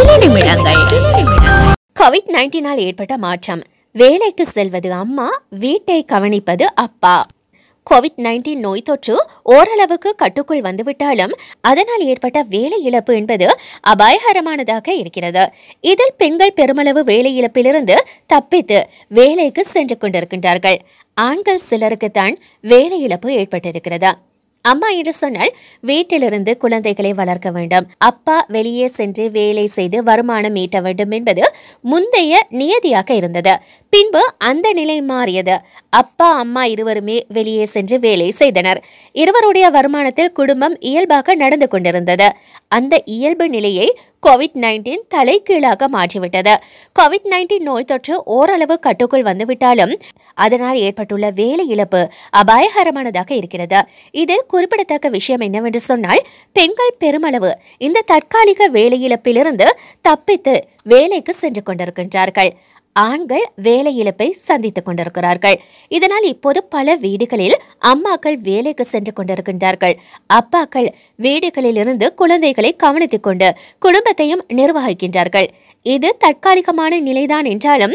சில நிமிடங்கள் கோவிட் நைன்டீனால் ஏற்பட்ட மாற்றம் வேலைக்கு செல்வது அம்மா வீட்டை கவனிப்பது அப்பா கோவிட் நைன்டீன் நோய் தொற்று ஓரளவுக்கு கட்டுக்குள் வந்துவிட்டாலும் அதனால் ஏற்பட்ட வேலை இழப்பு என்பது அபாயகரமானதாக இருக்கிறது இதில் பெண்கள் பெருமளவு வேலை இழப்பிலிருந்து தப்பித்து வேலைக்கு சென்று கொண்டிருக்கின்றார்கள் ஆண்கள் சிலருக்கு தான் வேலை இழப்பு ஏற்பட்டிருக்கிறது அம்மா என்று சொன்னால் வீட்டிலிருந்து குழந்தைகளை வளர்க்க வேண்டும் அப்பா வெளியே சென்று வேலை செய்து வருமானம் ஈட்ட வேண்டும் என்பது முந்தைய நியதியாக இருந்தது பின்பு அந்த நிலை மாறியது அப்பா அம்மா இருவருமே வெளியே சென்று வேலை செய்தனர் இருவருடைய வருமானத்தில் குடும்பம் இயல்பாக நடந்து கொண்டிருந்தது அந்த இயல்பு நிலையை கோவிட் நைன்டீன் தலைகீழாக மாற்றிவிட்டது கோவிட் நைன்டீன் நோய் தொற்று ஓரளவு கட்டுக்குள் வந்துவிட்டாலும் அதனால் ஏற்பட்டுள்ள வேலை இழப்பு அபாயகரமானதாக இருக்கிறது இதில் குறிப்பிடத்தக்க விஷயம் என்னவென்று சொன்னால் பெண்கள் பெருமளவு இந்த தற்காலிக வேலை இழப்பிலிருந்து தப்பித்து வேலைக்கு சென்று கொண்டிருக்கின்றார்கள் ஆண்கள் வேலை இழப்பை சந்தித்துக் கொண்டிருக்கிறார்கள் இதனால் இப்போது பல வீடுகளில் அம்மாக்கள் வேலைக்கு சென்று கொண்டிருக்கின்றார்கள் அப்பாக்கள் வீடுகளிலிருந்து குழந்தைகளை கவனித்துக் கொண்டு குடும்பத்தையும் நிர்வகிக்கின்றார்கள் இது தற்காலிகமான நிலைதான் என்றாலும்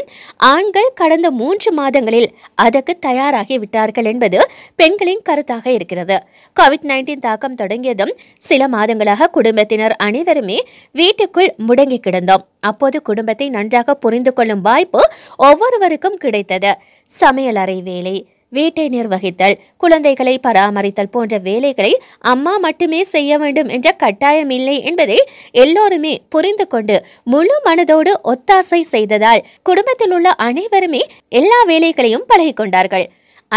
ஆண்கள் கடந்த மூன்று மாதங்களில் அதற்கு தயாராகி விட்டார்கள் என்பது பெண்களின் கருத்தாக இருக்கிறது கோவிட் நைன்டீன் தாக்கம் தொடங்கியதும் சில மாதங்களாக குடும்பத்தினர் அனைவருமே வீட்டுக்குள் முடங்கி கிடந்தோம் அப்போது குடும்பத்தை நன்றாக புரிந்து கொள்ளும் வாய்ப்பு ஒவ்வொருவருக்கும் கிடைத்தது சமையலறை வேலை வீட்டை நிர்வகித்தல் குழந்தைகளை பராமரித்தல் போன்ற வேலைகளை அம்மா மட்டுமே செய்ய வேண்டும் என்ற கட்டாயம் இல்லை என்பதை எல்லோருமே புரிந்து கொண்டு முழு மனதோடு ஒத்தாசை செய்ததால் குடும்பத்தில் உள்ள அனைவருமே எல்லா வேலைகளையும் பழகிக்கொண்டார்கள்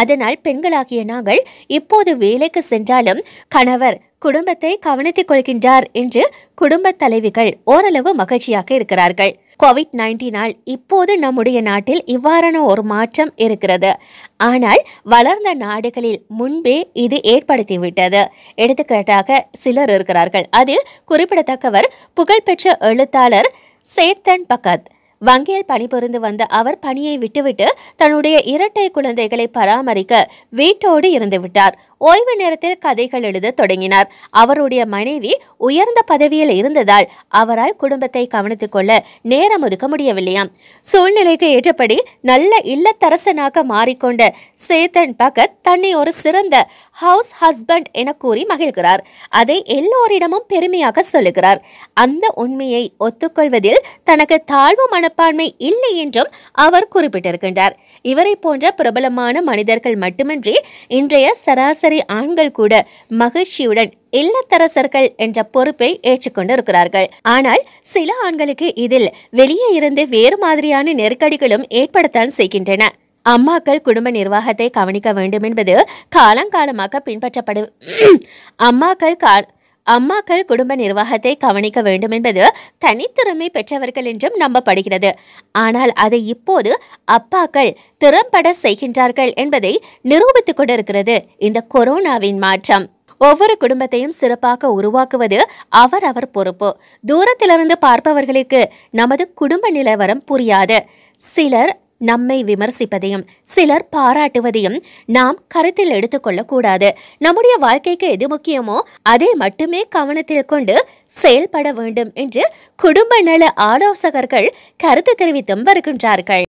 அதனால் பெண்களாகிய நாங்கள் இப்போது வேலைக்கு சென்றாலும் கணவர் குடும்பத்தை கவனித்துக் கொள்கின்றார் என்று குடும்ப தலைவிகள் ஓரளவு மகிழ்ச்சியாக இருக்கிறார்கள் கோவிட் நைன்டீனால் இப்போது நம்முடைய நாட்டில் இவ்வாறான ஒரு மாற்றம் இருக்கிறது ஆனால் வளர்ந்த நாடுகளில் முன்பே இது ஏற்படுத்திவிட்டது எடுத்துக்காட்டாக சிலர் இருக்கிறார்கள் அதில் குறிப்பிடத்தக்கவர் புகழ்பெற்ற எழுத்தாளர் சேத்தன் பகத் வங்கியில் பணிபுரிந்து வந்த அவர் பணியை விட்டுவிட்டு தன்னுடைய இரட்டை குழந்தைகளை பராமரிக்க வீட்டோடு இருந்துவிட்டார் ஓய்வு நேரத்தில் கதைகள் எழுத தொடங்கினார் அவருடைய மனைவி உயர்ந்த பதவியில் இருந்ததால் அவரால் குடும்பத்தை கவனித்துக் கொள்ள நேரம் ஒதுக்க முடியவில்லையாம் சூழ்நிலைக்கு ஏற்றபடி நல்ல இல்லத்தரசனாக மாறிக்கொண்ட சேத்தன் பகத் தன்னை ஒரு சிறந்த ஹவுஸ் ஹஸ்பண்ட் என கூறி மகிழ்கிறார் அதை எல்லோரிடமும் பெருமையாக சொல்லுகிறார் அந்த உண்மையை ஒத்துக்கொள்வதில் தனக்கு தாழ்வு மனப்பான்மை இல்லை என்றும் அவர் குறிப்பிட்டிருக்கின்றார் இவரை போன்ற பிரபலமான மனிதர்கள் மட்டுமின்றி இன்றைய சராசரி சராசரி ஆண்கள் கூட மகிழ்ச்சியுடன் இல்லத்தரசர்கள் என்ற பொறுப்பை ஏற்றுக்கொண்டு இருக்கிறார்கள் ஆனால் சில ஆண்களுக்கு இதில் வெளியே இருந்து வேறு மாதிரியான நெருக்கடிகளும் ஏற்படத்தான் செய்கின்றன அம்மாக்கள் குடும்ப நிர்வாகத்தை கவனிக்க வேண்டும் என்பது காலங்காலமாக பின்பற்றப்படும் அம்மாக்கள் கா அம்மாக்கள் குடும்ப நிர்வாகத்தை கவனிக்க வேண்டும் என்பது தனித்திறமை பெற்றவர்கள் என்றும் நம்பப்படுகிறது ஆனால் அதை இப்போது அப்பாக்கள் திறம்பட செய்கின்றார்கள் என்பதை நிரூபித்துக் கொண்டிருக்கிறது இந்த கொரோனாவின் மாற்றம் ஒவ்வொரு குடும்பத்தையும் சிறப்பாக உருவாக்குவது அவர் அவர் பொறுப்பு தூரத்திலிருந்து பார்ப்பவர்களுக்கு நமது குடும்ப நிலவரம் புரியாது சிலர் நம்மை விமர்சிப்பதையும் சிலர் பாராட்டுவதையும் நாம் கருத்தில் எடுத்துக்கொள்ளக்கூடாது நம்முடைய வாழ்க்கைக்கு எது முக்கியமோ அதை மட்டுமே கவனத்தில் கொண்டு செயல்பட வேண்டும் என்று குடும்ப நல ஆலோசகர்கள் கருத்து தெரிவித்தும் வருகின்றார்கள்